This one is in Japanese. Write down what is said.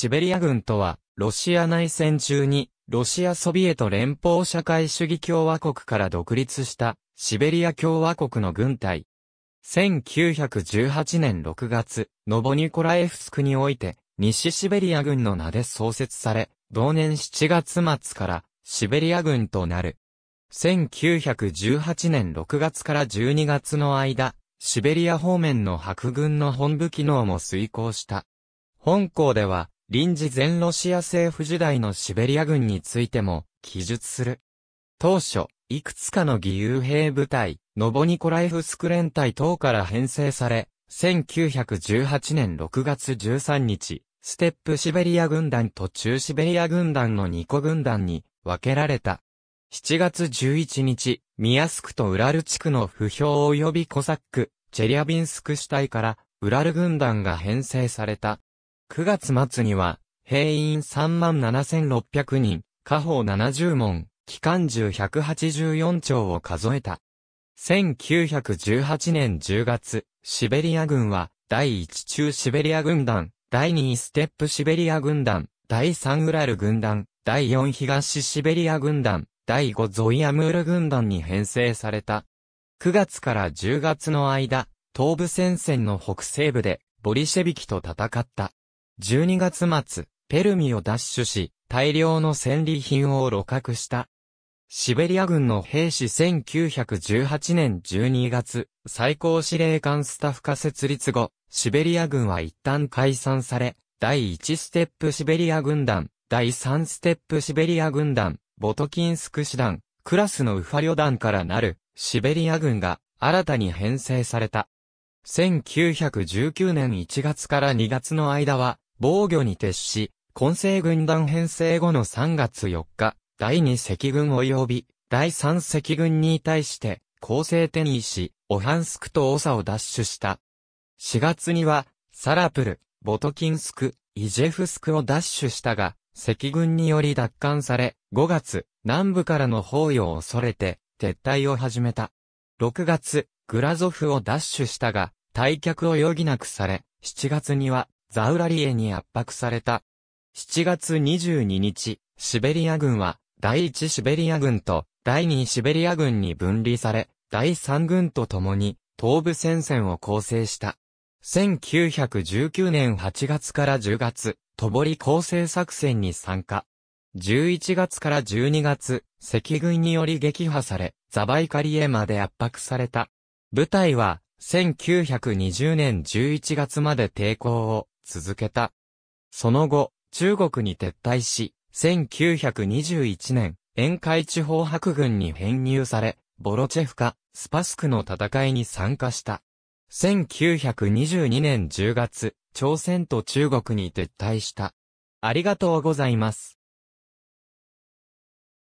シベリア軍とは、ロシア内戦中に、ロシアソビエト連邦社会主義共和国から独立した、シベリア共和国の軍隊。1918年6月、ノボニコラエフスクにおいて、西シベリア軍の名で創設され、同年7月末から、シベリア軍となる。1918年6月から12月の間、シベリア方面の白軍の本部機能も遂行した。本校では、臨時全ロシア政府時代のシベリア軍についても記述する。当初、いくつかの義勇兵部隊、ノボニコライフスク連隊等から編成され、1918年6月13日、ステップシベリア軍団と中シベリア軍団の2個軍団に分けられた。7月11日、ミヤスクとウラル地区の不評及びコサック、チェリアビンスク主体から、ウラル軍団が編成された。9月末には、兵員37,600人、家宝70門、機関銃184丁を数えた。1918年10月、シベリア軍は、第1中シベリア軍団、第2ステップシベリア軍団、第3ウラル軍団、第4東シベリア軍団、第5ゾイアムール軍団に編成された。9月から10月の間、東部戦線の北西部で、ボリシェビキと戦った。12月末、ペルミを奪取し、大量の戦利品を露獲した。シベリア軍の兵士1918年12月、最高司令官スタッフ化設立後、シベリア軍は一旦解散され、第1ステップシベリア軍団、第3ステップシベリア軍団、ボトキンスク師団、クラスのウファ旅団からなる、シベリア軍が新たに編成された。1919年1月から2月の間は、防御に徹し、混成軍団編成後の3月4日、第2赤軍及び第3赤軍に対して、攻勢転移し、オハンスクとオサを奪取した。4月には、サラプル、ボトキンスク、イジェフスクを奪取したが、赤軍により奪還され、5月、南部からの包囲を恐れて、撤退を始めた。6月、グラゾフを奪取したが、退却を余儀なくされ、7月には、ザウラリエに圧迫された。7月22日、シベリア軍は、第1シベリア軍と第2シベリア軍に分離され、第3軍と共に東部戦線を構成した。1919年8月から10月、トボリ構成作戦に参加。11月から12月、赤軍により撃破され、ザバイカリエまで圧迫された。部隊は、1920年11月まで抵抗を続けた。その後、中国に撤退し、1921年、沿海地方白軍に編入され、ボロチェフカ、スパスクの戦いに参加した。1922年10月、朝鮮と中国に撤退した。ありがとうございます。